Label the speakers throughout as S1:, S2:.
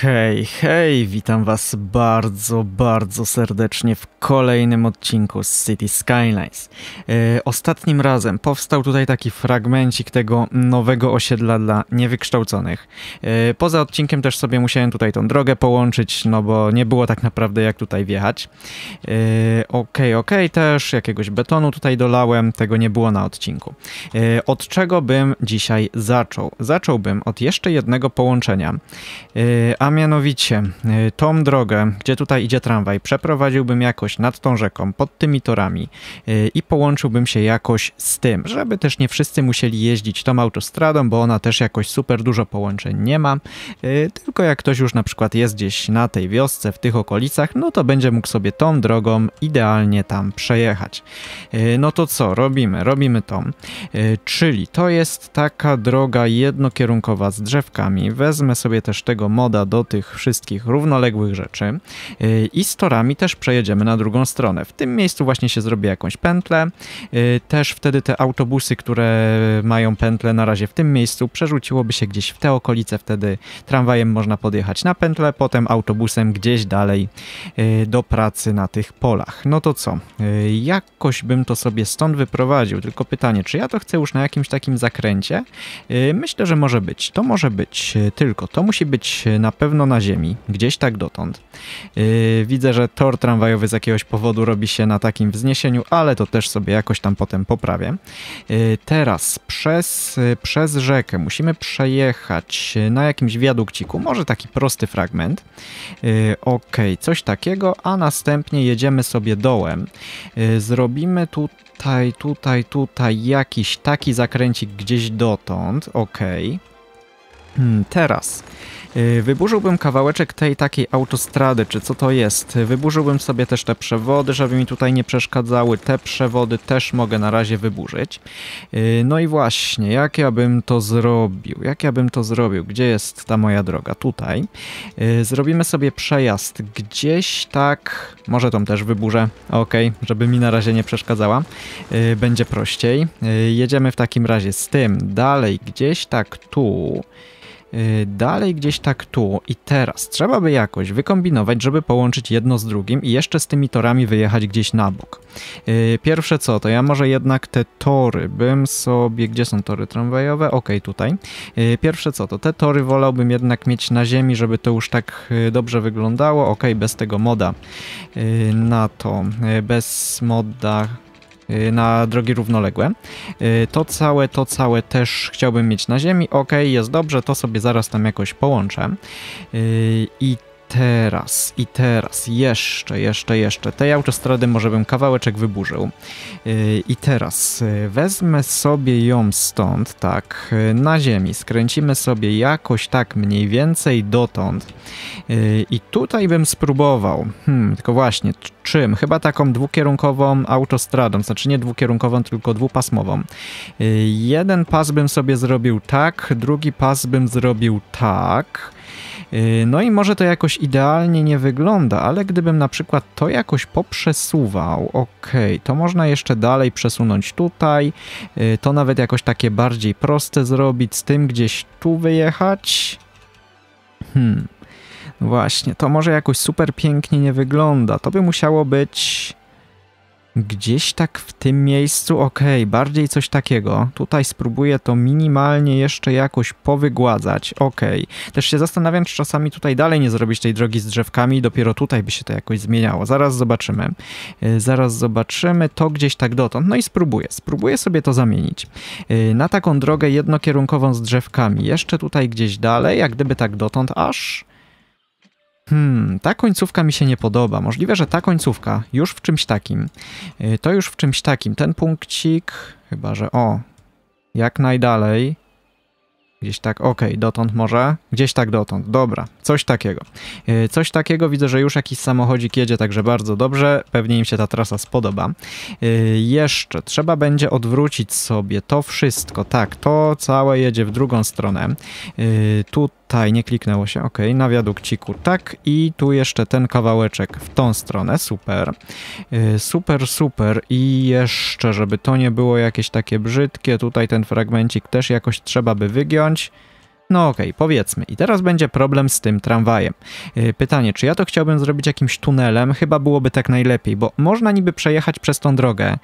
S1: Hej, hej, witam Was bardzo, bardzo serdecznie w kolejnym odcinku z City Skylines. Yy, ostatnim razem powstał tutaj taki fragmencik tego nowego osiedla dla niewykształconych. Yy, poza odcinkiem też sobie musiałem tutaj tą drogę połączyć, no bo nie było tak naprawdę jak tutaj wjechać. E, okej, yy, okej, okay, okay, też jakiegoś betonu tutaj dolałem, tego nie było na odcinku. od czego bym dzisiaj zaczął? Zacząłbym od jeszcze jednego połączenia, a a mianowicie y, tą drogę, gdzie tutaj idzie tramwaj, przeprowadziłbym jakoś nad tą rzeką, pod tymi torami y, i połączyłbym się jakoś z tym, żeby też nie wszyscy musieli jeździć tą autostradą, bo ona też jakoś super dużo połączeń nie ma. Y, tylko jak ktoś już na przykład jest gdzieś na tej wiosce, w tych okolicach, no to będzie mógł sobie tą drogą idealnie tam przejechać. No to co robimy? Robimy to. Czyli to jest taka droga jednokierunkowa z drzewkami. Wezmę sobie też tego moda do do tych wszystkich równoległych rzeczy y, i z torami też przejedziemy na drugą stronę. W tym miejscu właśnie się zrobi jakąś pętlę. Y, też wtedy te autobusy, które mają pętlę na razie w tym miejscu, przerzuciłoby się gdzieś w te okolice. Wtedy tramwajem można podjechać na pętlę, potem autobusem gdzieś dalej y, do pracy na tych polach. No to co? Jakoś bym to sobie stąd wyprowadził, tylko pytanie, czy ja to chcę już na jakimś takim zakręcie? Myślę, że może być. To może być, tylko to musi być na pewno pewno na ziemi, gdzieś tak dotąd. Yy, widzę, że tor tramwajowy z jakiegoś powodu robi się na takim wzniesieniu, ale to też sobie jakoś tam potem poprawię. Yy, teraz przez, yy, przez rzekę musimy przejechać na jakimś wiadukciku, może taki prosty fragment. Yy, ok, coś takiego, a następnie jedziemy sobie dołem. Yy, zrobimy tutaj, tutaj, tutaj jakiś taki zakręcik gdzieś dotąd, ok. Hmm, teraz Y, wyburzyłbym kawałeczek tej takiej autostrady, czy co to jest. Y, wyburzyłbym sobie też te przewody, żeby mi tutaj nie przeszkadzały. Te przewody też mogę na razie wyburzyć. Y, no i właśnie, jak ja bym to zrobił? Jak ja bym to zrobił? Gdzie jest ta moja droga? Tutaj. Zrobimy sobie przejazd gdzieś tak... Może tą też wyburzę. Ok, żeby mi na razie nie przeszkadzała. Będzie prościej. Jedziemy w takim razie z tym dalej, gdzieś tak tu... Y, dalej gdzieś tak tu i teraz. Trzeba by jakoś wykombinować, żeby połączyć jedno z drugim i jeszcze z tymi torami wyjechać gdzieś na bok. Y, pierwsze co, to ja może jednak te tory bym sobie... Gdzie są tory tramwajowe? Ok, tutaj. Y, pierwsze co, to te tory wolałbym jednak mieć na ziemi, żeby to już tak dobrze wyglądało. Ok, bez tego moda na to. Bez moda Y, na drogi równoległe. Y, to całe, to całe też chciałbym mieć na ziemi. Ok, jest dobrze, to sobie zaraz tam jakoś połączę. Y, I teraz i teraz, jeszcze, jeszcze, jeszcze. Tej autostrady może bym kawałeczek wyburzył. Y, I teraz y, wezmę sobie ją stąd, tak, y, na ziemi. Skręcimy sobie jakoś tak mniej więcej dotąd. I tutaj bym spróbował, hmm, tylko właśnie, czym? Chyba taką dwukierunkową autostradą, znaczy nie dwukierunkową, tylko dwupasmową. Jeden pas bym sobie zrobił tak, drugi pas bym zrobił tak. Y, no i może to jakoś idealnie nie wygląda, ale gdybym na przykład to jakoś poprzesuwał, ok, to można jeszcze dalej przesunąć tutaj, y, to nawet jakoś takie bardziej proste zrobić, z tym gdzieś tu wyjechać. Hmm, właśnie, to może jakoś super pięknie nie wygląda, to by musiało być Gdzieś tak w tym miejscu, okej, okay, bardziej coś takiego. Tutaj spróbuję to minimalnie jeszcze jakoś powygładzać, okej. Okay. Też się zastanawiam, czy czasami tutaj dalej nie zrobić tej drogi z drzewkami dopiero tutaj by się to jakoś zmieniało. Zaraz zobaczymy. Y, zaraz zobaczymy to gdzieś tak dotąd. No i spróbuję, spróbuję sobie to zamienić. Y, na taką drogę jednokierunkową z drzewkami. Jeszcze tutaj gdzieś dalej, jak gdyby tak dotąd, aż Hmm, ta końcówka mi się nie podoba. Możliwe, że ta końcówka już w czymś takim. Y, to już w czymś takim. Ten punkcik, chyba że o, jak najdalej. Gdzieś tak, okej, okay, dotąd może? Gdzieś tak dotąd, dobra, coś takiego. Yy, coś takiego, widzę, że już jakiś samochodzik jedzie, także bardzo dobrze, pewnie im się ta trasa spodoba. Yy, jeszcze trzeba będzie odwrócić sobie to wszystko, tak, to całe jedzie w drugą stronę. Yy, tu Taj, nie kliknęło się, ok, na wiadukciku, tak i tu jeszcze ten kawałeczek w tą stronę, super, y, super, super i jeszcze, żeby to nie było jakieś takie brzydkie, tutaj ten fragmencik też jakoś trzeba by wygiąć, no okej, okay, powiedzmy. I teraz będzie problem z tym tramwajem. Y, pytanie, czy ja to chciałbym zrobić jakimś tunelem? Chyba byłoby tak najlepiej, bo można niby przejechać przez tą drogę,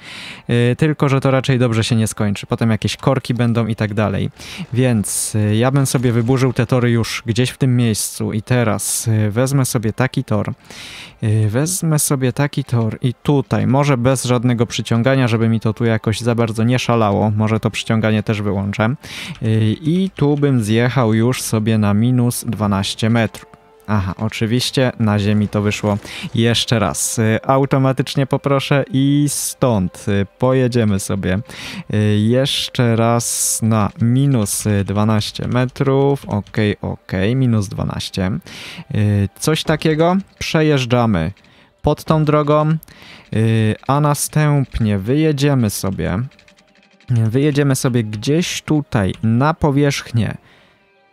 S1: y, tylko że to raczej dobrze się nie skończy. Potem jakieś korki będą i tak dalej. Więc y, ja bym sobie wyburzył te tory już gdzieś w tym miejscu i teraz wezmę sobie taki tor. Wezmę sobie taki tor i tutaj, może bez żadnego przyciągania, żeby mi to tu jakoś za bardzo nie szalało, może to przyciąganie też wyłączę. I tu bym zjechał wjechał już sobie na minus 12 metrów. Aha, oczywiście na ziemi to wyszło jeszcze raz. Y, automatycznie poproszę i stąd y, pojedziemy sobie y, jeszcze raz na minus 12 metrów. Ok, ok, minus 12. Coś takiego przejeżdżamy pod tą drogą, a następnie wyjedziemy sobie. Wyjedziemy sobie gdzieś tutaj na powierzchnię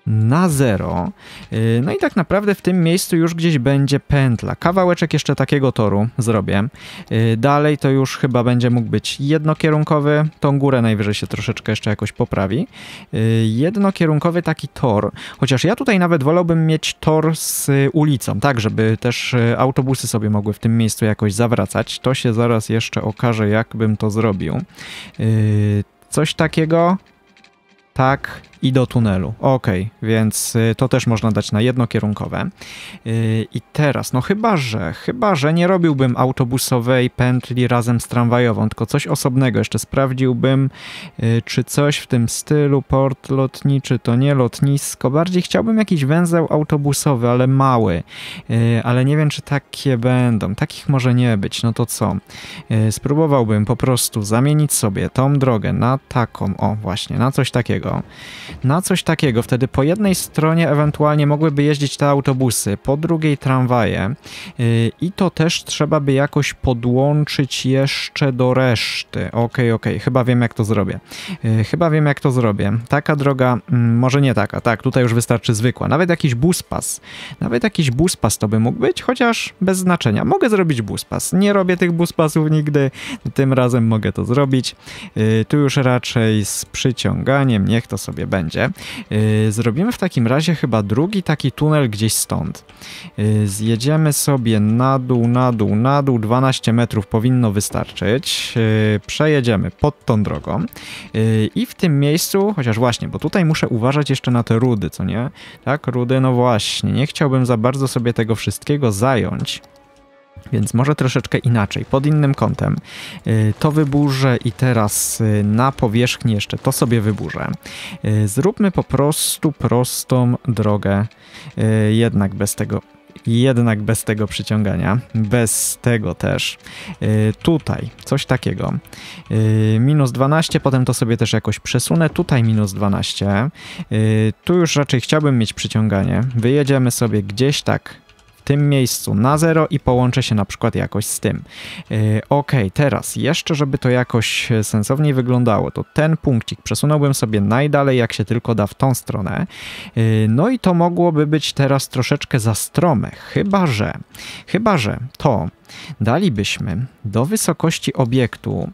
S1: na zero. Y, no i tak naprawdę w tym miejscu już gdzieś będzie pętla. Kawałeczek jeszcze takiego toru zrobię. Y, dalej to już chyba będzie mógł być jednokierunkowy. Tą górę najwyżej się troszeczkę jeszcze jakoś poprawi. Y, jednokierunkowy taki tor. Chociaż ja tutaj nawet wolałbym mieć tor z ulicą, tak, żeby też autobusy sobie mogły w tym miejscu jakoś zawracać. To się zaraz jeszcze okaże, jakbym to zrobił. Coś takiego. Tak, i do tunelu. Ok, więc y, to też można dać na jednokierunkowe. Y, I teraz, no chyba, że, chyba, że nie robiłbym autobusowej pętli razem z tramwajową, tylko coś osobnego. Jeszcze sprawdziłbym, y, czy coś w tym stylu, port lotniczy, to nie lotnisko. Bardziej chciałbym jakiś węzeł autobusowy, ale mały. Ale nie wiem, czy takie będą. Takich może nie być. No to co? Spróbowałbym po prostu zamienić sobie tą drogę na taką, o właśnie, na coś takiego. Na coś takiego wtedy po jednej stronie ewentualnie mogłyby jeździć te autobusy, po drugiej tramwaje y, i to też trzeba by jakoś podłączyć jeszcze do reszty. Okej, okay, okej, okay. chyba wiem jak to zrobię. Y, chyba wiem jak to zrobię. Taka droga, mm, może nie taka, tak, tutaj już wystarczy zwykła. Nawet jakiś buspas, nawet jakiś buspas to by mógł być, chociaż bez znaczenia. Mogę zrobić buspas, nie robię tych buspasów nigdy, tym razem mogę to zrobić. Y, tu już raczej z przyciąganiem, niech to sobie będzie będzie. Y, zrobimy w takim razie chyba drugi taki tunel gdzieś stąd. Y, zjedziemy sobie na dół, na dół, na dół. 12 metrów powinno wystarczyć. Y, przejedziemy pod tą drogą. I w tym miejscu, chociaż właśnie, bo tutaj muszę uważać jeszcze na te rudy, co nie? Tak, rudy, no właśnie. Nie chciałbym za bardzo sobie tego wszystkiego zająć. Więc może troszeczkę inaczej, pod innym kątem. Y, to wyburzę i teraz y, na powierzchni jeszcze to sobie wyburzę. Y, zróbmy po prostu prostą drogę, jednak bez tego jednak bez tego przyciągania, bez tego też. tutaj coś takiego. minus 12, potem to sobie też jakoś przesunę. Tutaj minus 12. tu już raczej chciałbym mieć przyciąganie. Wyjedziemy sobie gdzieś tak w tym miejscu na zero i połączę się na przykład jakoś z tym. E, ok, teraz jeszcze, żeby to jakoś e, sensowniej wyglądało, to ten punkcik przesunąłbym sobie najdalej, jak się tylko da w tą stronę. E, no i to mogłoby być teraz troszeczkę za strome, chyba że, chyba że to dalibyśmy do wysokości obiektu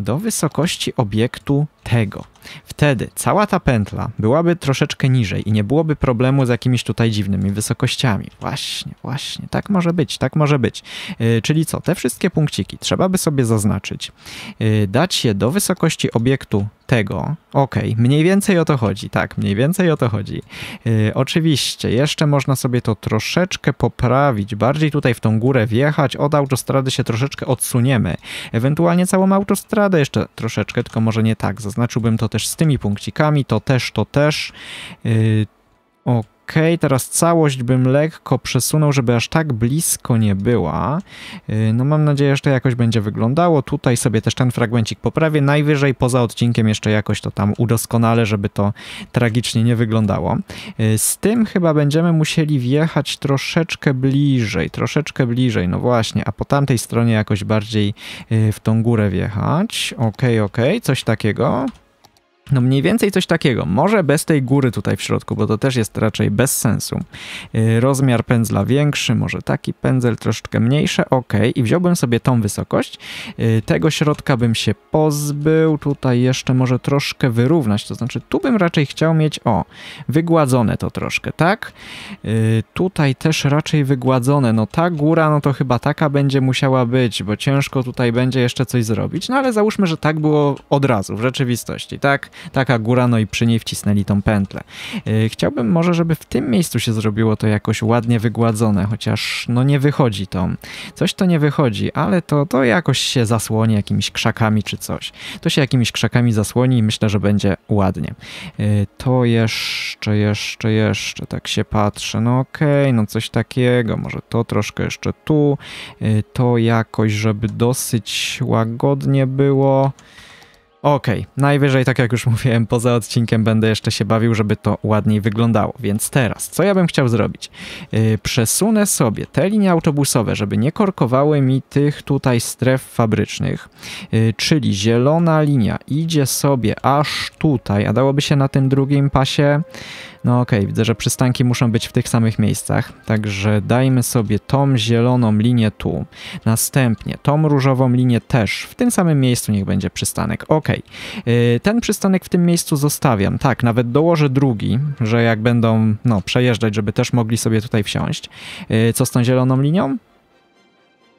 S1: do wysokości obiektu tego. Wtedy cała ta pętla byłaby troszeczkę niżej i nie byłoby problemu z jakimiś tutaj dziwnymi wysokościami. Właśnie, właśnie, tak może być, tak może być. Yy, czyli co, te wszystkie punkciki trzeba by sobie zaznaczyć, yy, dać je do wysokości obiektu tego. Okej, okay, mniej więcej o to chodzi, tak, mniej więcej o to chodzi. Yy, oczywiście, jeszcze można sobie to troszeczkę poprawić, bardziej tutaj w tą górę wjechać, od autostrady się troszeczkę odsuniemy. Ewentualnie całą autostradę jeszcze troszeczkę, tylko może nie tak. Zaznaczyłbym to też z tymi punkcikami, to też, to też. Yy, Okej. Ok, teraz całość bym lekko przesunął, żeby aż tak blisko nie była. Y, no mam nadzieję, że to jakoś będzie wyglądało. Tutaj sobie też ten fragmencik poprawię. Najwyżej poza odcinkiem jeszcze jakoś to tam udoskonalę, żeby to tragicznie nie wyglądało. Y, z tym chyba będziemy musieli wjechać troszeczkę bliżej, troszeczkę bliżej, no właśnie, a po tamtej stronie jakoś bardziej y, w tą górę wjechać. Ok, ok, coś takiego. No mniej więcej coś takiego, może bez tej góry tutaj w środku, bo to też jest raczej bez sensu. Y, rozmiar pędzla większy, może taki pędzel troszeczkę mniejszy, ok. I wziąłbym sobie tą wysokość, y, tego środka bym się pozbył, tutaj jeszcze może troszkę wyrównać, to znaczy tu bym raczej chciał mieć, o, wygładzone to troszkę, tak? Y, tutaj też raczej wygładzone, no ta góra, no to chyba taka będzie musiała być, bo ciężko tutaj będzie jeszcze coś zrobić, no ale załóżmy, że tak było od razu w rzeczywistości, tak? taka góra, no i przy niej wcisnęli tą pętlę. Y, chciałbym może, żeby w tym miejscu się zrobiło to jakoś ładnie wygładzone, chociaż no nie wychodzi to. Coś to nie wychodzi, ale to, to jakoś się zasłoni jakimiś krzakami czy coś. To się jakimiś krzakami zasłoni i myślę, że będzie ładnie. Y, to jeszcze, jeszcze, jeszcze, tak się patrzę, no okej, okay, no coś takiego, może to troszkę jeszcze tu, y, to jakoś, żeby dosyć łagodnie było. Okej, okay, najwyżej, tak jak już mówiłem, poza odcinkiem będę jeszcze się bawił, żeby to ładniej wyglądało. Więc teraz, co ja bym chciał zrobić? Yy, przesunę sobie te linie autobusowe, żeby nie korkowały mi tych tutaj stref fabrycznych. Yy, czyli zielona linia idzie sobie aż tutaj, a dałoby się na tym drugim pasie no okej, okay, widzę, że przystanki muszą być w tych samych miejscach, także dajmy sobie tą zieloną linię tu, następnie tą różową linię też, w tym samym miejscu niech będzie przystanek, ok. ten przystanek w tym miejscu zostawiam, tak, nawet dołożę drugi, że jak będą, no, przejeżdżać, żeby też mogli sobie tutaj wsiąść. Y, co z tą zieloną linią?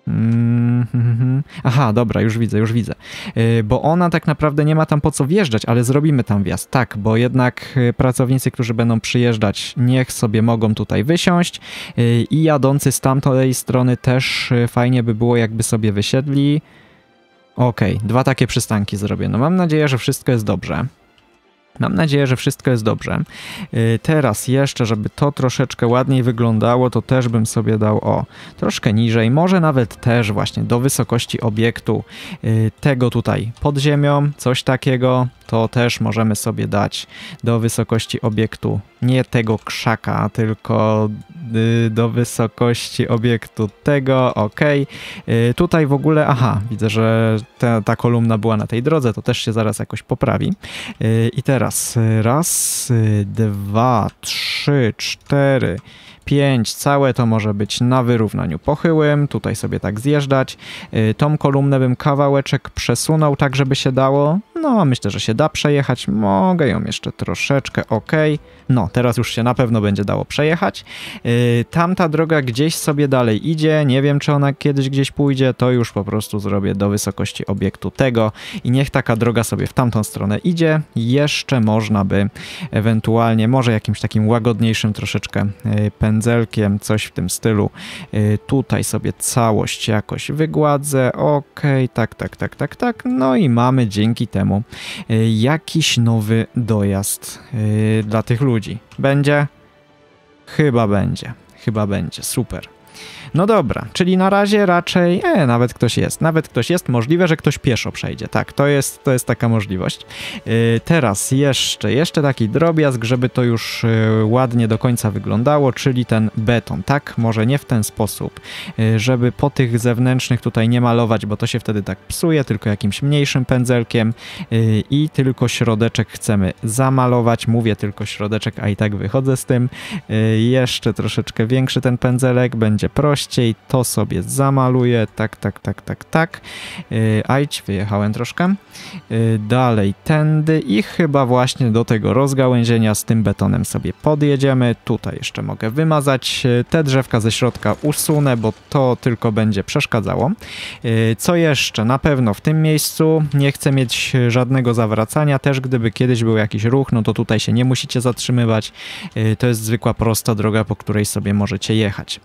S1: Mm-hmm. Aha, dobra, już widzę, już widzę. Y, bo ona tak naprawdę nie ma tam po co wjeżdżać, ale zrobimy tam wjazd. Tak, bo jednak y, pracownicy, którzy będą przyjeżdżać, niech sobie mogą tutaj wysiąść y, i jadący z tamtej strony też fajnie by było, jakby sobie wysiedli. Okej, okay, dwa takie przystanki zrobię. No mam nadzieję, że wszystko jest dobrze. Mam nadzieję, że wszystko jest dobrze. Y, teraz jeszcze, żeby to troszeczkę ładniej wyglądało, to też bym sobie dał o troszkę niżej, może nawet też właśnie do wysokości obiektu y, tego tutaj pod ziemią, coś takiego, to też możemy sobie dać do wysokości obiektu nie tego krzaka, tylko y, do wysokości obiektu tego, ok. Tutaj w ogóle, aha, widzę, że ta, ta kolumna była na tej drodze, to też się zaraz jakoś poprawi. Y, I teraz y, raz, dwa, trzy, cztery, 5 całe to może być na wyrównaniu pochyłym, tutaj sobie tak zjeżdżać. Y, tą kolumnę bym kawałeczek przesunął tak, żeby się dało. No, myślę, że się da przejechać. Mogę ją jeszcze troszeczkę, ok. No, teraz już się na pewno będzie dało przejechać. Y, tamta droga gdzieś sobie dalej idzie. Nie wiem, czy ona kiedyś gdzieś pójdzie. To już po prostu zrobię do wysokości obiektu tego i niech taka droga sobie w tamtą stronę idzie. Jeszcze można by ewentualnie, może jakimś takim łagodniejszym troszeczkę pen y, pędzelkiem, coś w tym stylu. Y, tutaj sobie całość jakoś wygładzę, ok, tak, tak, tak, tak, tak, no i mamy dzięki temu y, jakiś nowy dojazd y, dla tych ludzi. Będzie? Chyba będzie, chyba będzie, super. No dobra, czyli na razie raczej, e, nawet ktoś jest, nawet ktoś jest, możliwe, że ktoś pieszo przejdzie, tak, to jest, to jest taka możliwość. Yy, teraz jeszcze, jeszcze taki drobiazg, żeby to już yy, ładnie do końca wyglądało, czyli ten beton, tak, może nie w ten sposób, yy, żeby po tych zewnętrznych tutaj nie malować, bo to się wtedy tak psuje, tylko jakimś mniejszym pędzelkiem i tylko środeczek chcemy zamalować, mówię tylko środeczek, a i tak wychodzę z tym. Jeszcze troszeczkę większy ten pędzelek, będzie prościej, najczęściej to sobie zamaluję, tak, tak, tak, tak, tak. Yy, e, ajdź, wyjechałem troszkę. Yy, dalej tędy i chyba właśnie do tego rozgałęzienia z tym betonem sobie podjedziemy. Tutaj jeszcze mogę wymazać. E, te drzewka ze środka usunę, bo to tylko będzie przeszkadzało. Yy, co jeszcze? Na pewno w tym miejscu nie chcę mieć żadnego zawracania. Też gdyby kiedyś był jakiś ruch, no to tutaj się nie musicie zatrzymywać. To jest zwykła prosta droga, po której sobie możecie jechać.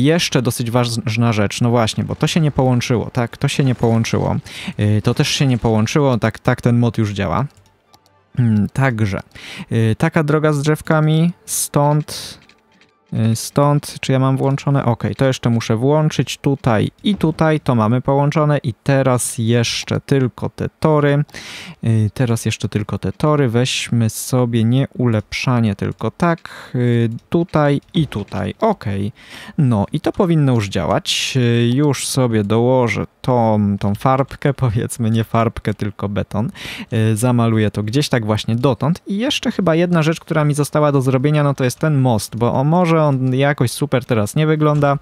S1: Jeszcze dosyć ważna rzecz, no właśnie, bo to się nie połączyło, tak, to się nie połączyło, y, to też się nie połączyło, tak, tak ten mod już działa. Mm, także, y, taka droga z drzewkami, stąd Y, stąd, czy ja mam włączone? Ok, to jeszcze muszę włączyć tutaj i tutaj, to mamy połączone i teraz jeszcze tylko te tory. Y, teraz jeszcze tylko te tory. Weźmy sobie nie ulepszanie, tylko tak, y, tutaj i tutaj. Ok, no i to powinno już działać. Już sobie dołożę tą, tą farbkę, powiedzmy nie farbkę, tylko beton. Zamaluję to gdzieś tak właśnie dotąd. I jeszcze chyba jedna rzecz, która mi została do zrobienia, no to jest ten most, bo o może on jakoś super teraz nie wygląda.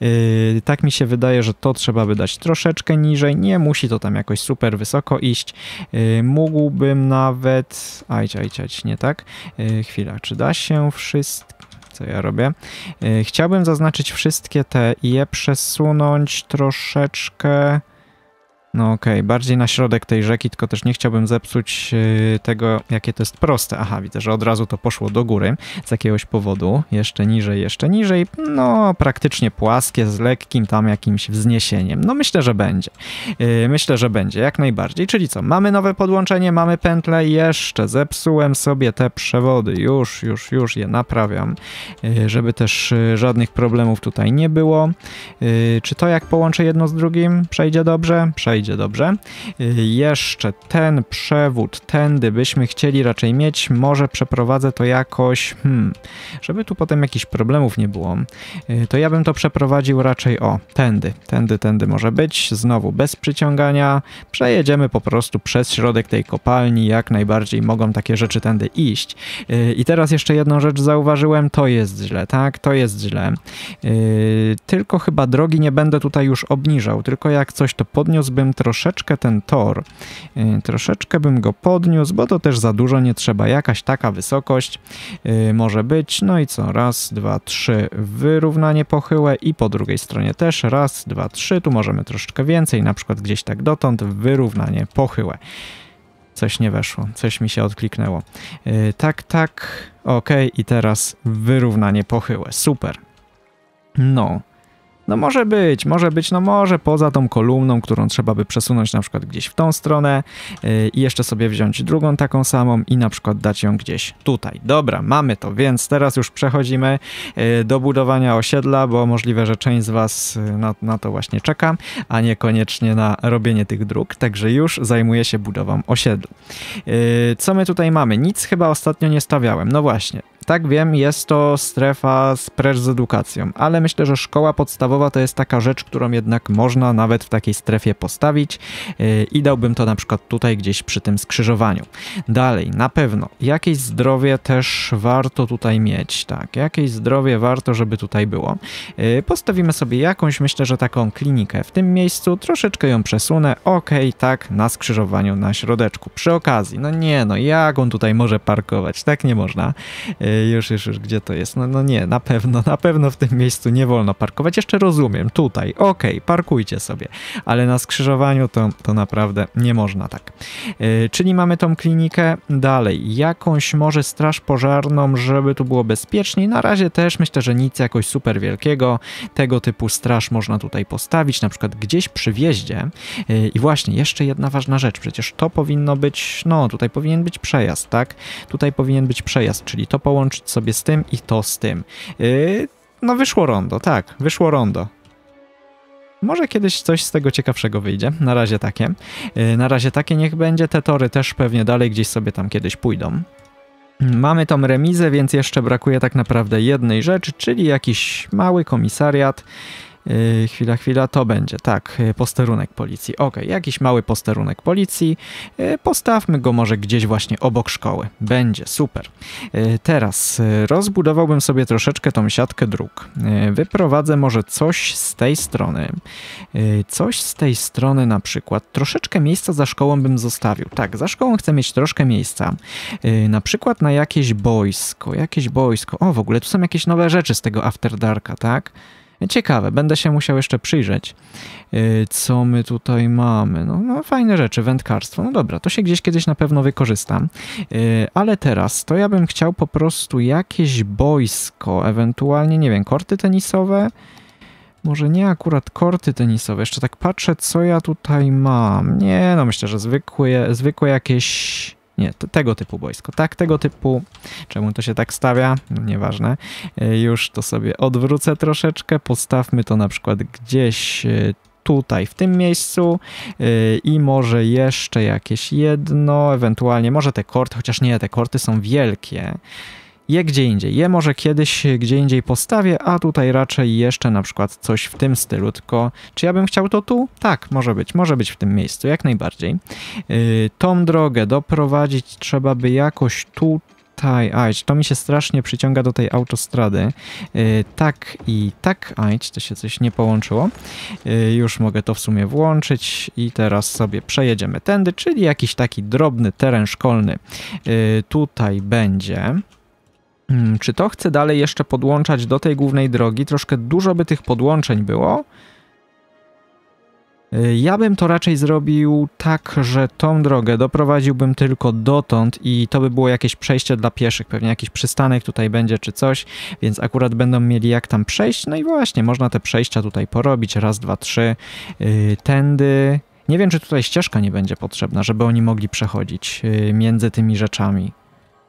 S1: Yy, tak mi się wydaje, że to trzeba by dać troszeczkę niżej. Nie musi to tam jakoś super wysoko iść. Yy, mógłbym nawet... Aj, ajć, ajć, nie tak. Yy, chwila, czy da się wszystko co ja robię. Chciałbym zaznaczyć wszystkie te i je przesunąć troszeczkę no okej, okay. bardziej na środek tej rzeki, tylko też nie chciałbym zepsuć y, tego, jakie to jest proste. Aha, widzę, że od razu to poszło do góry z jakiegoś powodu. Jeszcze niżej, jeszcze niżej. No, praktycznie płaskie, z lekkim tam jakimś wzniesieniem. No myślę, że będzie. Y, myślę, że będzie, jak najbardziej. Czyli co, mamy nowe podłączenie, mamy pętlę jeszcze zepsułem sobie te przewody. Już, już, już je naprawiam, y, żeby też żadnych problemów tutaj nie było. Czy to jak połączę jedno z drugim przejdzie dobrze? Przejdzie dobrze. Y, jeszcze ten przewód, tędy byśmy chcieli raczej mieć, może przeprowadzę to jakoś, hmm, żeby tu potem jakichś problemów nie było, y, to ja bym to przeprowadził raczej o, tędy, tędy, tędy może być, znowu bez przyciągania, przejedziemy po prostu przez środek tej kopalni, jak najbardziej mogą takie rzeczy tędy iść. Y, I teraz jeszcze jedną rzecz zauważyłem, to jest źle, tak, to jest źle. Tylko chyba drogi nie będę tutaj już obniżał, tylko jak coś to podniósłbym troszeczkę ten tor, y, troszeczkę bym go podniósł, bo to też za dużo nie trzeba. Jakaś taka wysokość y, może być. No i co? Raz, dwa, trzy. Wyrównanie pochyłe i po drugiej stronie też. Raz, dwa, trzy. Tu możemy troszeczkę więcej, na przykład gdzieś tak dotąd. Wyrównanie pochyłe. Coś nie weszło, coś mi się odkliknęło. Y, tak, tak, ok, i teraz wyrównanie pochyłe. Super. No, no może być, może być, no może poza tą kolumną, którą trzeba by przesunąć na przykład gdzieś w tą stronę yy, i jeszcze sobie wziąć drugą taką samą i na przykład dać ją gdzieś tutaj. Dobra, mamy to, więc teraz już przechodzimy yy, do budowania osiedla, bo możliwe, że część z Was yy, na, na to właśnie czeka, a niekoniecznie na robienie tych dróg, także już zajmuję się budową osiedlu. Co my tutaj mamy? Nic chyba ostatnio nie stawiałem. No właśnie, tak wiem, jest to strefa sprecz z edukacją, ale myślę, że szkoła podstawowa to jest taka rzecz, którą jednak można nawet w takiej strefie postawić y, i dałbym to na przykład tutaj gdzieś przy tym skrzyżowaniu. Dalej, na pewno, jakieś zdrowie też warto tutaj mieć, tak, jakieś zdrowie warto, żeby tutaj było. Y, postawimy sobie jakąś, myślę, że taką klinikę w tym miejscu, troszeczkę ją przesunę, ok, tak, na skrzyżowaniu, na środeczku. Przy okazji, no nie, no jak on tutaj może parkować, tak nie można. Y, już, już, już, gdzie to jest? No, no nie, na pewno, na pewno w tym miejscu nie wolno parkować. Jeszcze rozumiem, tutaj, okej, okay, parkujcie sobie, ale na skrzyżowaniu to, to naprawdę nie można tak. E, czyli mamy tą klinikę dalej. Jakąś może straż pożarną, żeby tu było bezpieczniej. Na razie też myślę, że nic jakoś super wielkiego. Tego typu straż można tutaj postawić, na przykład gdzieś przy wjeździe. E, I właśnie, jeszcze jedna ważna rzecz, przecież to powinno być, no tutaj powinien być przejazd, tak? Tutaj powinien być przejazd, czyli to połączenie połącz sobie z tym i to z tym. Yy, no wyszło rondo, tak, wyszło rondo. Może kiedyś coś z tego ciekawszego wyjdzie. Na razie takie. Yy, na razie takie niech będzie. Te tory też pewnie dalej gdzieś sobie tam kiedyś pójdą. Mamy tą remizę, więc jeszcze brakuje tak naprawdę jednej rzeczy, czyli jakiś mały komisariat. Yy, chwila, chwila, to będzie, tak, yy, posterunek policji. Ok, jakiś mały posterunek policji. Yy, postawmy go może gdzieś właśnie obok szkoły. Będzie, super. teraz rozbudowałbym sobie troszeczkę tą siatkę dróg. Wyprowadzę może coś z tej strony. Coś z tej strony na przykład. Troszeczkę miejsca za szkołą bym zostawił. Tak, za szkołą chcę mieć troszkę miejsca. Na przykład na jakieś boisko, jakieś boisko. O, w ogóle tu są jakieś nowe rzeczy z tego After Darka, tak? Ciekawe, będę się musiał jeszcze przyjrzeć, y, co my tutaj mamy. No, no, fajne rzeczy, wędkarstwo. No dobra, to się gdzieś kiedyś na pewno wykorzystam. Y, ale teraz to ja bym chciał po prostu jakieś boisko, ewentualnie, nie wiem, korty tenisowe. Może nie akurat korty tenisowe. Jeszcze tak patrzę, co ja tutaj mam. Nie, no myślę, że zwykłe, zwykłe jakieś nie, tego typu boisko, tak? Tego typu. Czemu to się tak stawia? No, nieważne. E, już to sobie odwrócę troszeczkę. Postawmy to na przykład gdzieś e, tutaj, w tym miejscu e, i może jeszcze jakieś jedno, ewentualnie może te korty, chociaż nie, te korty są wielkie je gdzie indziej. Je może kiedyś gdzie indziej postawię, a tutaj raczej jeszcze na przykład coś w tym stylu. Tylko czy ja bym chciał to tu? Tak, może być. Może być w tym miejscu, jak najbardziej. Yy, tą drogę doprowadzić trzeba by jakoś tu tutaj, ajdź, to mi się strasznie przyciąga do tej autostrady. Yy, tak i tak, ajdź, to się coś nie połączyło. Yy, już mogę to w sumie włączyć i teraz sobie przejedziemy tędy, czyli jakiś taki drobny teren szkolny. Yy, tutaj będzie... Mm, czy to chcę dalej jeszcze podłączać do tej głównej drogi? Troszkę dużo by tych podłączeń było. Y, ja bym to raczej zrobił tak, że tą drogę doprowadziłbym tylko dotąd i to by było jakieś przejście dla pieszych, pewnie jakiś przystanek tutaj będzie czy coś, więc akurat będą mieli jak tam przejść, no i właśnie, można te przejścia tutaj porobić, raz, dwa, trzy, yy, tędy. Nie wiem, czy tutaj ścieżka nie będzie potrzebna, żeby oni mogli przechodzić yy, między tymi rzeczami.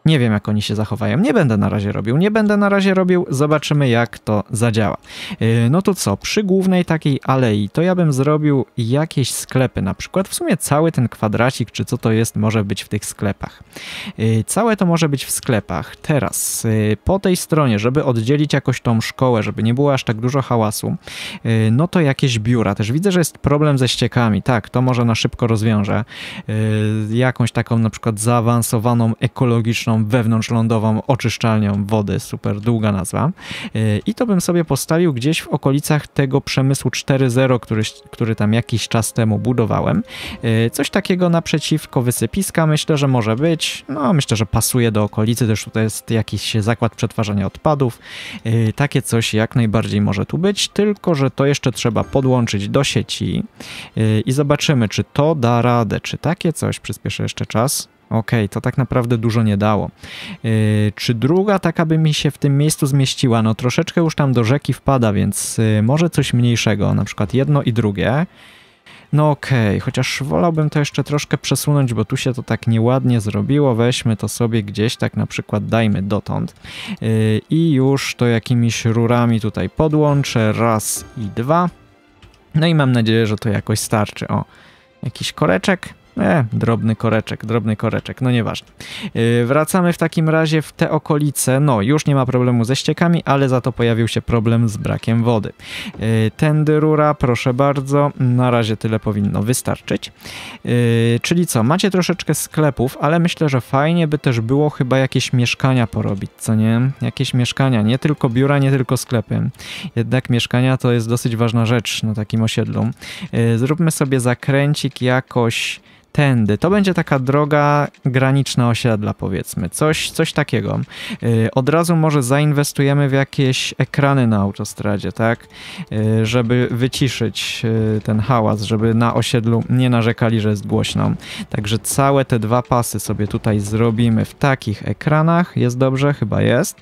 S1: Nie wiem, jak oni się zachowają. Nie będę na razie robił, nie będę na razie robił. Zobaczymy, jak to zadziała. E, no to co, przy głównej takiej alei, to ja bym zrobił jakieś sklepy, na przykład w sumie cały ten kwadracik, czy co to jest, może być w tych sklepach. E, całe to może być w sklepach. Teraz, e, po tej stronie, żeby oddzielić jakoś tą szkołę, żeby nie było aż tak dużo hałasu, no to jakieś biura. Też widzę, że jest problem ze ściekami. Tak, to może na szybko rozwiążę. Jakąś taką na przykład zaawansowaną ekologiczną wewnątrzlądową oczyszczalnią wody, super długa nazwa. Y, I to bym sobie postawił gdzieś w okolicach tego przemysłu 4.0, który, który tam jakiś czas temu budowałem. Y, coś takiego naprzeciwko wysypiska myślę, że może być. No, myślę, że pasuje do okolicy, też tutaj jest jakiś zakład przetwarzania odpadów. Y, takie coś jak najbardziej może tu być, tylko że to jeszcze trzeba podłączyć do sieci i zobaczymy, czy to da radę, czy takie coś, przyspieszę jeszcze czas, Okej, okay, to tak naprawdę dużo nie dało. Yy, czy druga taka by mi się w tym miejscu zmieściła? No troszeczkę już tam do rzeki wpada, więc yy, może coś mniejszego, na przykład jedno i drugie. No okej, okay, chociaż wolałbym to jeszcze troszkę przesunąć, bo tu się to tak nieładnie zrobiło. Weźmy to sobie gdzieś, tak na przykład dajmy dotąd. Yy, I już to jakimiś rurami tutaj podłączę, raz i dwa. No i mam nadzieję, że to jakoś starczy. O, jakiś koreczek E, drobny koreczek, drobny koreczek, no nieważne. E, wracamy w takim razie w te okolice. No, już nie ma problemu ze ściekami, ale za to pojawił się problem z brakiem wody. E, tędy rura, proszę bardzo, na razie tyle powinno wystarczyć. E, czyli co, macie troszeczkę sklepów, ale myślę, że fajnie by też było chyba jakieś mieszkania porobić, co nie? Jakieś mieszkania, nie tylko biura, nie tylko sklepy. Jednak mieszkania to jest dosyć ważna rzecz na takim osiedlu. Zróbmy sobie zakręcik jakoś tędy. To będzie taka droga graniczna osiedla, powiedzmy. Coś, coś takiego. Y, od razu może zainwestujemy w jakieś ekrany na autostradzie, tak? Y, żeby wyciszyć y, ten hałas, żeby na osiedlu nie narzekali, że jest głośno. Także całe te dwa pasy sobie tutaj zrobimy w takich ekranach. Jest dobrze? Chyba jest.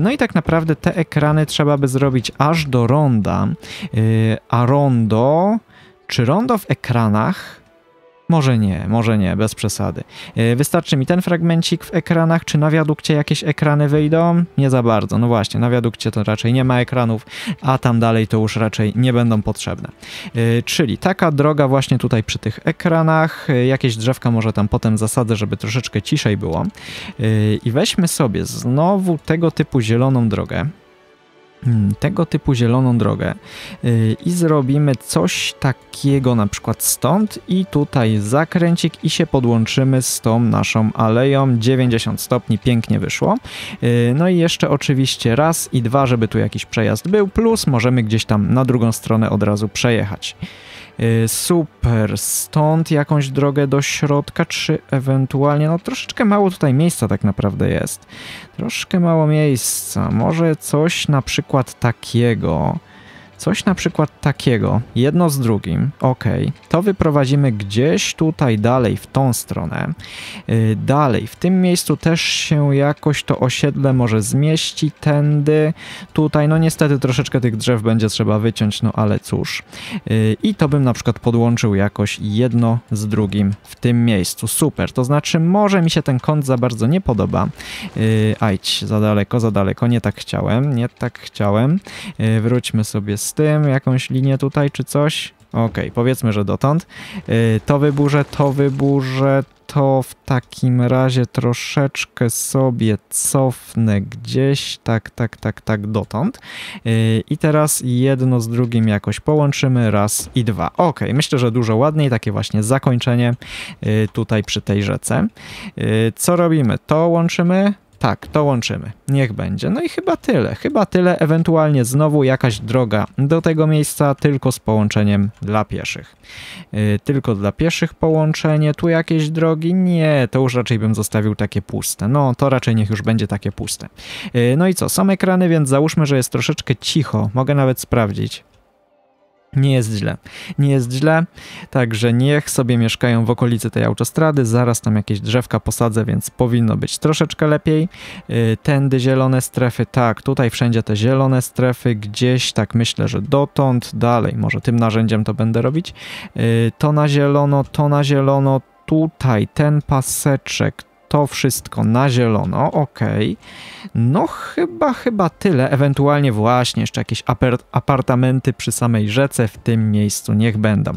S1: No i tak naprawdę te ekrany trzeba by zrobić aż do ronda. A rondo, czy rondo w ekranach może nie, może nie, bez przesady. E, wystarczy mi ten fragmencik w ekranach, czy na wiadukcie jakieś ekrany wyjdą? Nie za bardzo, no właśnie, na wiadukcie to raczej nie ma ekranów, a tam dalej to już raczej nie będą potrzebne. E, czyli taka droga właśnie tutaj przy tych ekranach, e, jakieś drzewka może tam potem zasadzę, żeby troszeczkę ciszej było. I weźmy sobie znowu tego typu zieloną drogę. Hmm, tego typu zieloną drogę y, i zrobimy coś takiego na przykład stąd i tutaj zakręcik i się podłączymy z tą naszą aleją 90 stopni pięknie wyszło y, no i jeszcze oczywiście raz i dwa żeby tu jakiś przejazd był plus możemy gdzieś tam na drugą stronę od razu przejechać Y, super, stąd jakąś drogę do środka, czy ewentualnie, no troszeczkę mało tutaj miejsca tak naprawdę jest. Troszkę mało miejsca, może coś na przykład takiego. Coś na przykład takiego, jedno z drugim, ok, to wyprowadzimy gdzieś tutaj dalej w tą stronę. Yy, dalej, w tym miejscu też się jakoś to osiedle może zmieści, tędy, tutaj, no niestety troszeczkę tych drzew będzie trzeba wyciąć, no ale cóż. Yy, I to bym na przykład podłączył jakoś jedno z drugim w tym miejscu, super, to znaczy może mi się ten kąt za bardzo nie podoba. Yy, ajdź, za daleko, za daleko, nie tak chciałem, nie tak chciałem. Yy, wróćmy sobie z z tym, jakąś linię tutaj czy coś. Okej, okay, powiedzmy, że dotąd. Y, to wyburzę, to wyburzę, to w takim razie troszeczkę sobie cofnę gdzieś, tak, tak, tak, tak, dotąd. Y, I teraz jedno z drugim jakoś połączymy, raz i dwa. Ok, myślę, że dużo ładniej, takie właśnie zakończenie y, tutaj przy tej rzece. Co robimy? To łączymy, tak, to łączymy. Niech będzie. No i chyba tyle. Chyba tyle. Ewentualnie znowu jakaś droga do tego miejsca, tylko z połączeniem dla pieszych. Yy, tylko dla pieszych połączenie. Tu jakieś drogi? Nie, to już raczej bym zostawił takie puste. No, to raczej niech już będzie takie puste. Yy, no i co? Same ekrany, więc załóżmy, że jest troszeczkę cicho. Mogę nawet sprawdzić. Nie jest źle. Nie jest źle, także niech sobie mieszkają w okolicy tej autostrady. Zaraz tam jakieś drzewka posadzę, więc powinno być troszeczkę lepiej. Y, tędy zielone strefy, tak, tutaj wszędzie te zielone strefy, gdzieś tak myślę, że dotąd, dalej, może tym narzędziem to będę robić. Y, to na zielono, to na zielono, tutaj ten paseczek, to wszystko na zielono, ok. No chyba, chyba tyle. Ewentualnie właśnie jeszcze jakieś apartamenty przy samej rzece w tym miejscu niech będą.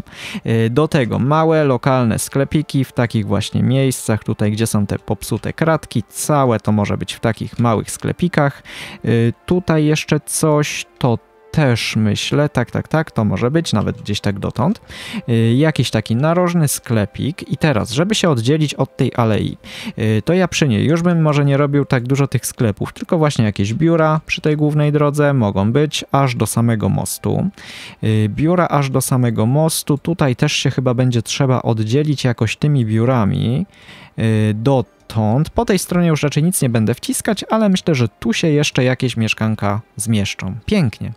S1: Y, do tego małe, lokalne sklepiki w takich właśnie miejscach, tutaj gdzie są te popsute kratki, całe to może być w takich małych sklepikach. Y, tutaj jeszcze coś, to też myślę, tak, tak, tak, to może być, nawet gdzieś tak dotąd, y, jakiś taki narożny sklepik i teraz, żeby się oddzielić od tej alei, y, to ja przy niej już bym może nie robił tak dużo tych sklepów, tylko właśnie jakieś biura przy tej głównej drodze mogą być aż do samego mostu. Y, biura aż do samego mostu, tutaj też się chyba będzie trzeba oddzielić jakoś tymi biurami, Y, dotąd. Po tej stronie już raczej nic nie będę wciskać, ale myślę, że tu się jeszcze jakieś mieszkanka zmieszczą. Pięknie.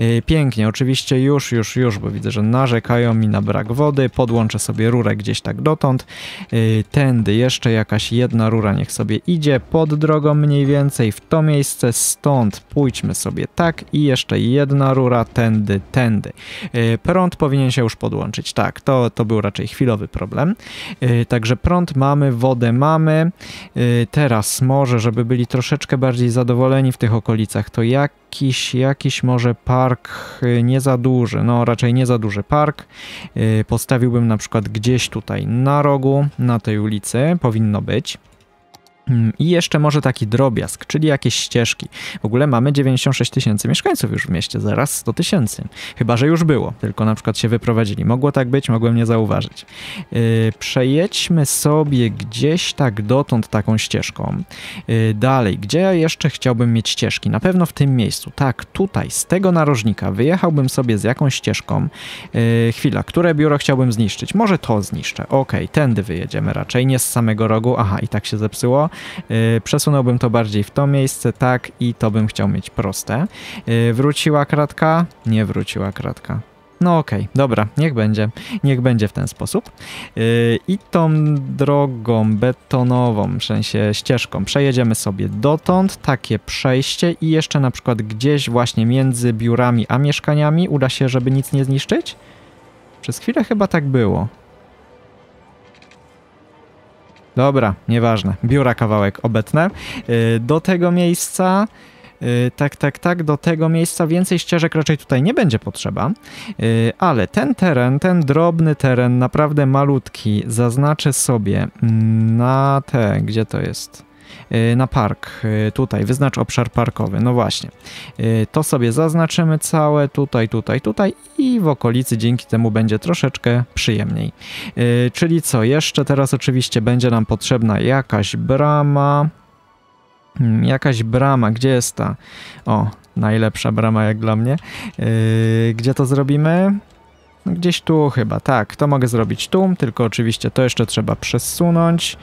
S1: Y, pięknie, oczywiście już, już, już, bo widzę, że narzekają mi na brak wody. Podłączę sobie rurę gdzieś tak dotąd. Y, tędy jeszcze jakaś jedna rura niech sobie idzie pod drogą mniej więcej w to miejsce. Stąd pójdźmy sobie tak i jeszcze jedna rura tędy, tędy. Prąd powinien się już podłączyć. Tak, to, to był raczej chwilowy problem. Także prąd mamy w wodę mamy. Y, teraz może, żeby byli troszeczkę bardziej zadowoleni w tych okolicach, to jakiś, jakiś może park y, nie za duży, no raczej nie za duży park. Y, postawiłbym na przykład gdzieś tutaj na rogu, na tej ulicy, powinno być. Mm, I jeszcze może taki drobiazg, czyli jakieś ścieżki. W ogóle mamy 96 tysięcy mieszkańców już w mieście, zaraz 100 tysięcy. Chyba, że już było, tylko na przykład się wyprowadzili. Mogło tak być, mogłem nie zauważyć. Yy, przejedźmy sobie gdzieś tak dotąd taką ścieżką. Yy, dalej, gdzie ja jeszcze chciałbym mieć ścieżki? Na pewno w tym miejscu. Tak, tutaj, z tego narożnika wyjechałbym sobie z jakąś ścieżką. Yy, chwila, które biuro chciałbym zniszczyć? Może to zniszczę. Okej. tędy wyjedziemy raczej, nie z samego rogu. Aha, i tak się zepsuło. Y, przesunąłbym to bardziej w to miejsce, tak i to bym chciał mieć proste. Y, wróciła kratka? Nie wróciła kratka. No okej, okay, dobra, niech będzie. Niech będzie w ten sposób. Y, I tą drogą betonową, w sensie ścieżką, przejedziemy sobie dotąd, takie przejście i jeszcze na przykład gdzieś właśnie między biurami a mieszkaniami uda się, żeby nic nie zniszczyć? Przez chwilę chyba tak było. Dobra, nieważne. Biura kawałek obetnę. Y, do tego miejsca... Y, tak, tak, tak, do tego miejsca więcej ścieżek raczej tutaj nie będzie potrzeba, y, ale ten teren, ten drobny teren, naprawdę malutki, zaznaczę sobie na te, gdzie to jest? Y, na park. Y, tutaj wyznacz obszar parkowy. No właśnie. Y, to sobie zaznaczymy całe tutaj, tutaj, tutaj i w okolicy dzięki temu będzie troszeczkę przyjemniej. Czyli co jeszcze? Teraz oczywiście będzie nam potrzebna jakaś brama. Hmm, jakaś brama, gdzie jest ta? O, najlepsza brama jak dla mnie. Gdzie to zrobimy? Gdzieś tu chyba, tak, to mogę zrobić tu, tylko oczywiście to jeszcze trzeba przesunąć.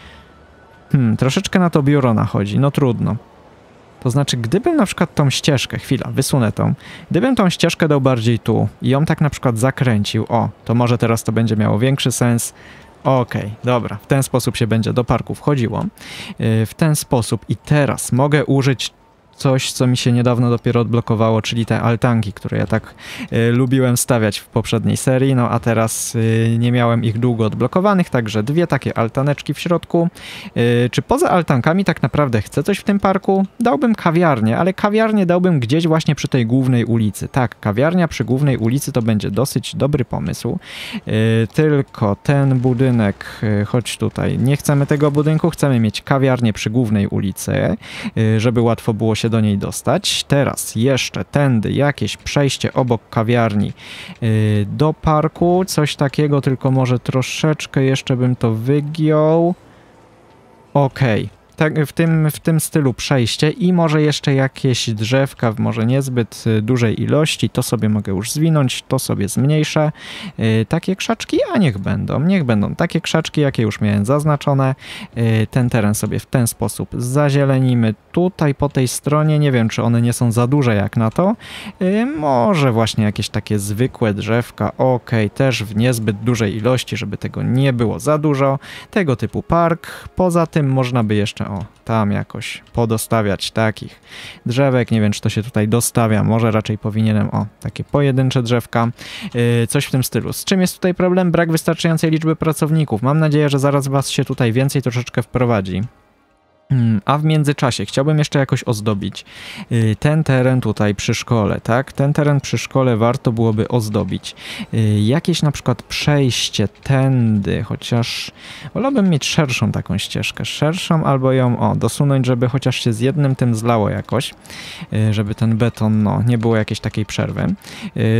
S1: Hmm, troszeczkę na to biuro nachodzi, no trudno. To znaczy, gdybym na przykład tą ścieżkę, chwila, wysunę tą, gdybym tą ścieżkę dał bardziej tu i ją tak na przykład zakręcił, o, to może teraz to będzie miało większy sens. Okej, okay, dobra, w ten sposób się będzie do parku wchodziło. Yy, w ten sposób i teraz mogę użyć coś, co mi się niedawno dopiero odblokowało, czyli te altanki, które ja tak y, lubiłem stawiać w poprzedniej serii, no a teraz y, nie miałem ich długo odblokowanych, także dwie takie altaneczki w środku. Y, czy poza altankami tak naprawdę chcę coś w tym parku? Dałbym kawiarnię, ale kawiarnię dałbym gdzieś właśnie przy tej głównej ulicy. Tak, kawiarnia przy głównej ulicy to będzie dosyć dobry pomysł, tylko ten budynek, choć tutaj nie chcemy tego budynku, chcemy mieć kawiarnię przy głównej ulicy, żeby łatwo było się się do niej dostać. Teraz jeszcze tędy jakieś przejście obok kawiarni y, do parku, coś takiego, tylko może troszeczkę jeszcze bym to wygiął. Okej. Okay tak, w, tym, w tym stylu przejście i może jeszcze jakieś drzewka w może niezbyt y, dużej ilości, to sobie mogę już zwinąć, to sobie zmniejszę. Yy, takie krzaczki, a niech będą, niech będą takie krzaczki, jakie już miałem zaznaczone. Yy, ten teren sobie w ten sposób zazielenimy. Tutaj po tej stronie, nie wiem czy one nie są za duże jak na to, yy, może właśnie jakieś takie zwykłe drzewka, ok, też w niezbyt dużej ilości, żeby tego nie było za dużo. Tego typu park. Poza tym można by jeszcze o, tam jakoś podostawiać takich drzewek. Nie wiem, czy to się tutaj dostawia. Może raczej powinienem, o, takie pojedyncze drzewka. Yy, coś w tym stylu. Z czym jest tutaj problem? Brak wystarczającej liczby pracowników. Mam nadzieję, że zaraz was się tutaj więcej troszeczkę wprowadzi. Hmm, a w międzyczasie chciałbym jeszcze jakoś ozdobić y, ten teren tutaj przy szkole, tak? Ten teren przy szkole warto byłoby ozdobić. Y, jakieś na przykład przejście tędy, chociaż wolałbym mieć szerszą taką ścieżkę, szerszą albo ją, o, dosunąć, żeby chociaż się z jednym tym zlało jakoś, y, żeby ten beton, no, nie było jakiejś takiej przerwy.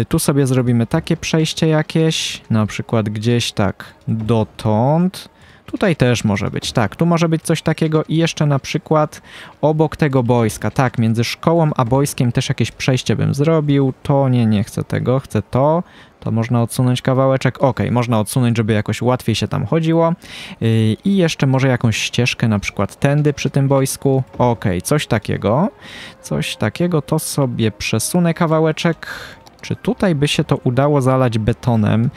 S1: Tu sobie zrobimy takie przejście jakieś, na przykład gdzieś tak dotąd, Tutaj też może być, tak. Tu może być coś takiego i jeszcze na przykład obok tego boiska. Tak, między szkołą a boiskiem też jakieś przejście bym zrobił. To nie, nie chcę tego, chcę to. To można odsunąć kawałeczek. Ok, można odsunąć, żeby jakoś łatwiej się tam chodziło. Yy, I jeszcze może jakąś ścieżkę, na przykład tędy przy tym boisku. Ok, coś takiego. Coś takiego to sobie przesunę kawałeczek. Czy tutaj by się to udało zalać betonem?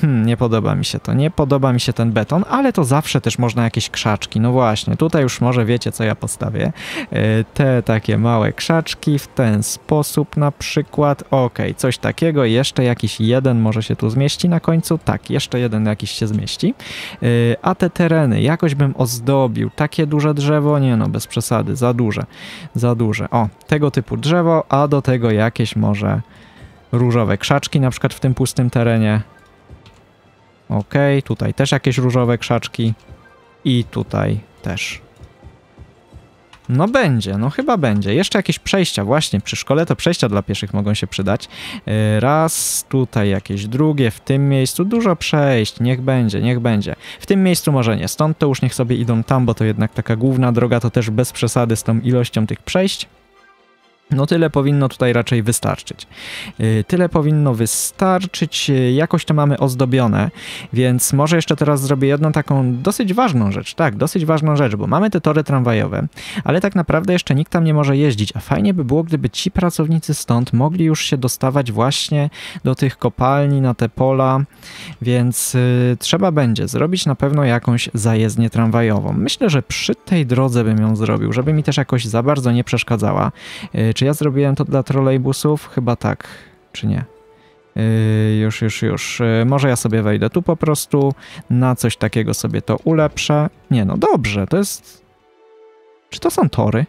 S1: Hmm, nie podoba mi się to. Nie podoba mi się ten beton, ale to zawsze też można jakieś krzaczki. No właśnie, tutaj już może wiecie, co ja postawię. E, te takie małe krzaczki w ten sposób na przykład. Ok, coś takiego. Jeszcze jakiś jeden może się tu zmieści na końcu. Tak, jeszcze jeden jakiś się zmieści. E, a te tereny jakoś bym ozdobił. Takie duże drzewo? Nie no, bez przesady. Za duże. Za duże. O, tego typu drzewo, a do tego jakieś może różowe krzaczki na przykład w tym pustym terenie. Ok, tutaj też jakieś różowe krzaczki. I tutaj też. No będzie, no chyba będzie. Jeszcze jakieś przejścia, właśnie przy szkole to przejścia dla pieszych mogą się przydać. E, raz, tutaj jakieś drugie, w tym miejscu dużo przejść, niech będzie, niech będzie. W tym miejscu może nie, stąd to już niech sobie idą tam, bo to jednak taka główna droga to też bez przesady z tą ilością tych przejść. No tyle powinno tutaj raczej wystarczyć. Y, tyle powinno wystarczyć, y, jakoś to mamy ozdobione, więc może jeszcze teraz zrobię jedną taką dosyć ważną rzecz, tak, dosyć ważną rzecz, bo mamy te tory tramwajowe, ale tak naprawdę jeszcze nikt tam nie może jeździć, a fajnie by było, gdyby ci pracownicy stąd mogli już się dostawać właśnie do tych kopalni, na te pola, więc y, trzeba będzie zrobić na pewno jakąś zajezdnię tramwajową. Myślę, że przy tej drodze bym ją zrobił, żeby mi też jakoś za bardzo nie przeszkadzała, czy ja zrobiłem to dla trolejbusów? Chyba tak, czy nie? Yy, już, już, już. Yy, może ja sobie wejdę tu po prostu, na coś takiego sobie to ulepszę. Nie no, dobrze, to jest... Czy to są tory?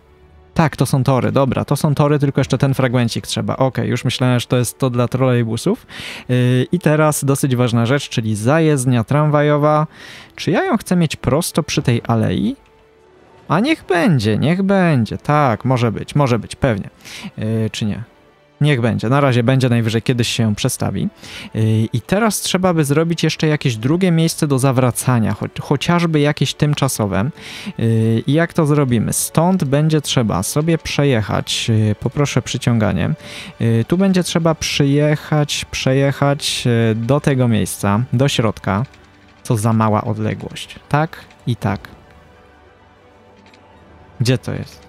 S1: Tak, to są tory, dobra, to są tory, tylko jeszcze ten fragmencik trzeba. Ok, już myślałem, że to jest to dla trolejbusów. Yy, I teraz dosyć ważna rzecz, czyli zajezdnia tramwajowa. Czy ja ją chcę mieć prosto przy tej alei? A niech będzie, niech będzie. Tak, może być, może być, pewnie. Yy, czy nie? Niech będzie. Na razie będzie najwyżej kiedyś się przestawi. Yy, I teraz trzeba by zrobić jeszcze jakieś drugie miejsce do zawracania, cho chociażby jakieś tymczasowe. Yy, I jak to zrobimy? Stąd będzie trzeba sobie przejechać. Yy, poproszę przyciąganie. Tu będzie trzeba przyjechać, przejechać do tego miejsca, do środka. Co za mała odległość. Tak i tak. Gdzie to jest?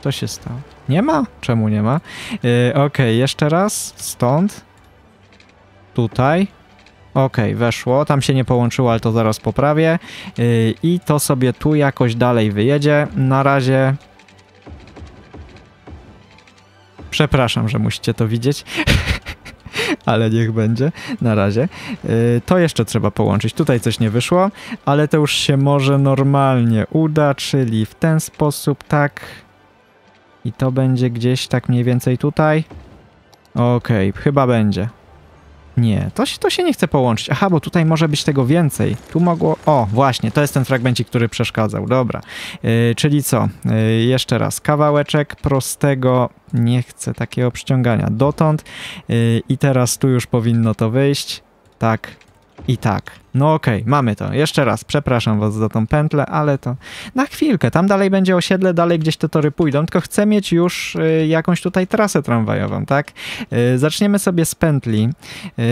S1: Co się stało? Nie ma? Czemu nie ma? Yy, Okej, okay, jeszcze raz. Stąd. Tutaj. Okej, okay, weszło. Tam się nie połączyło, ale to zaraz poprawię. Yy, I to sobie tu jakoś dalej wyjedzie. Na razie... Przepraszam, że musicie to widzieć. ale niech będzie na razie. Y, to jeszcze trzeba połączyć. Tutaj coś nie wyszło, ale to już się może normalnie uda, czyli w ten sposób, tak. I to będzie gdzieś tak mniej więcej tutaj. Okej, okay, chyba będzie. Nie, to się, to się nie chce połączyć. Aha, bo tutaj może być tego więcej. Tu mogło... O, właśnie, to jest ten fragmencik, który przeszkadzał. Dobra. Yy, czyli co? Yy, jeszcze raz. Kawałeczek prostego... Nie chcę takiego przyciągania. Dotąd. Yy, I teraz tu już powinno to wyjść. Tak. I tak. No okej, okay, mamy to. Jeszcze raz, przepraszam was za tą pętlę, ale to na chwilkę. Tam dalej będzie osiedle, dalej gdzieś te tory pójdą, tylko chcę mieć już y, jakąś tutaj trasę tramwajową, tak? Y, zaczniemy sobie z pętli.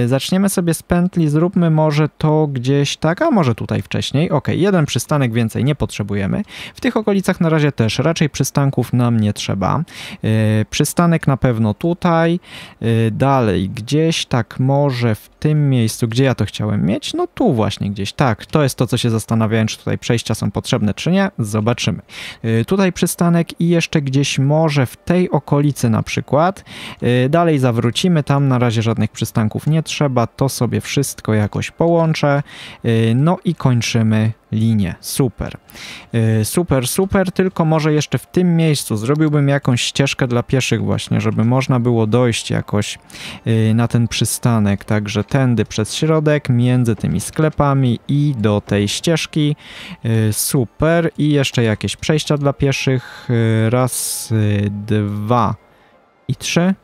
S1: Y, zaczniemy sobie z pętli, zróbmy może to gdzieś tak, a może tutaj wcześniej. Ok, jeden przystanek więcej nie potrzebujemy. W tych okolicach na razie też raczej przystanków nam nie trzeba. Y, przystanek na pewno tutaj. Y, dalej, gdzieś tak może w tym miejscu, gdzie ja to chciałem mieć, no tu dołu właśnie gdzieś. Tak, to jest to, co się zastanawiałem, czy tutaj przejścia są potrzebne, czy nie. Zobaczymy. Y, tutaj przystanek i jeszcze gdzieś może w tej okolicy na przykład. Y, dalej zawrócimy, tam na razie żadnych przystanków nie trzeba, to sobie wszystko jakoś połączę. Y, no i kończymy linię. Super. Y, super, super, tylko może jeszcze w tym miejscu zrobiłbym jakąś ścieżkę dla pieszych właśnie, żeby można było dojść jakoś y, na ten przystanek. Także tędy przez środek, między tymi sklepami i do tej ścieżki. Y, super. I jeszcze jakieś przejścia dla pieszych. Raz, dwa i trzy.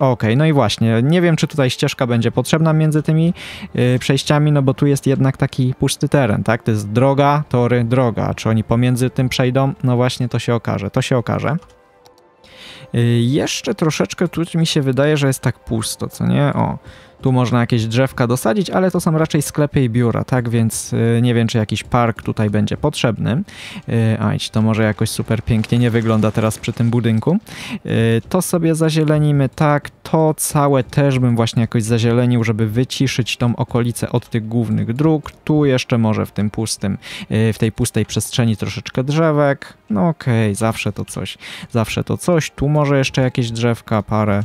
S1: Okej, okay, no i właśnie, nie wiem czy tutaj ścieżka będzie potrzebna między tymi yy, przejściami, no bo tu jest jednak taki pusty teren, tak? To jest droga, tory, droga. Czy oni pomiędzy tym przejdą? No właśnie to się okaże, to się okaże. Yy, jeszcze troszeczkę tu mi się wydaje, że jest tak pusto, co nie? O, tu można jakieś drzewka dosadzić, ale to są raczej sklepy i biura, tak? Więc y, nie wiem, czy jakiś park tutaj będzie potrzebny. Y, a to może jakoś super pięknie nie wygląda teraz przy tym budynku. Y, to sobie zazielenimy tak, to całe też bym właśnie jakoś zazielenił, żeby wyciszyć tą okolicę od tych głównych dróg. Tu jeszcze może w tym pustym, w tej pustej przestrzeni troszeczkę drzewek. No okej, okay, zawsze to coś, zawsze to coś. Tu może jeszcze jakieś drzewka, parę.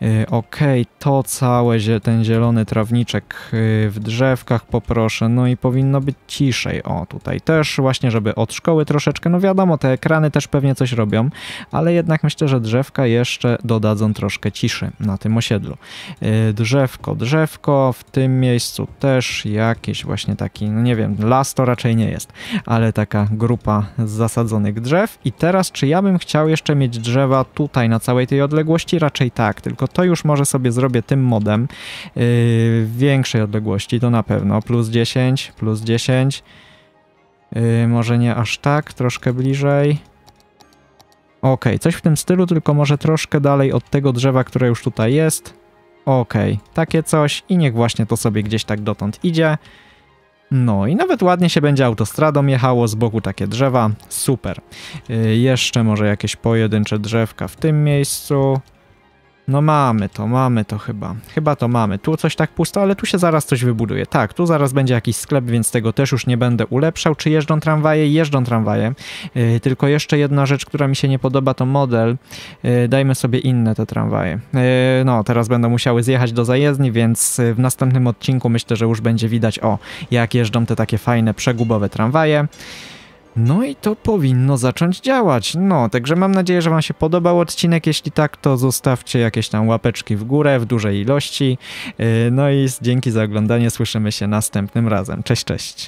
S1: Yy, okej, okay, to całe, ten zielony trawniczek yy, w drzewkach poproszę. No i powinno być ciszej. O, tutaj też właśnie, żeby od szkoły troszeczkę, no wiadomo, te ekrany też pewnie coś robią, ale jednak myślę, że drzewka jeszcze dodadzą troszkę ciszy na tym osiedlu. Yy, drzewko, drzewko, w tym miejscu też jakiś właśnie taki, no nie wiem, las to raczej nie jest, ale taka grupa zasadzonych drzew drzew i teraz czy ja bym chciał jeszcze mieć drzewa tutaj na całej tej odległości? Raczej tak, tylko to już może sobie zrobię tym modem yy, większej odległości, to na pewno, plus 10, plus 10, yy, może nie aż tak, troszkę bliżej. Ok, coś w tym stylu, tylko może troszkę dalej od tego drzewa, które już tutaj jest. Ok, takie coś i niech właśnie to sobie gdzieś tak dotąd idzie. No i nawet ładnie się będzie autostradą jechało, z boku takie drzewa, super. Y, jeszcze może jakieś pojedyncze drzewka w tym miejscu. No mamy to, mamy to chyba. Chyba to mamy. Tu coś tak pusto, ale tu się zaraz coś wybuduje. Tak, tu zaraz będzie jakiś sklep, więc tego też już nie będę ulepszał. Czy jeżdżą tramwaje? Jeżdżą tramwaje. Yy, tylko jeszcze jedna rzecz, która mi się nie podoba, to model. Yy, dajmy sobie inne te tramwaje. Yy, no, teraz będą musiały zjechać do zajezdni, więc y, w następnym odcinku myślę, że już będzie widać, o, jak jeżdżą te takie fajne, przegubowe tramwaje. No i to powinno zacząć działać. No, także mam nadzieję, że Wam się podobał odcinek. Jeśli tak, to zostawcie jakieś tam łapeczki w górę w dużej ilości. Yy, no i dzięki za oglądanie. Słyszymy się następnym razem. Cześć, cześć.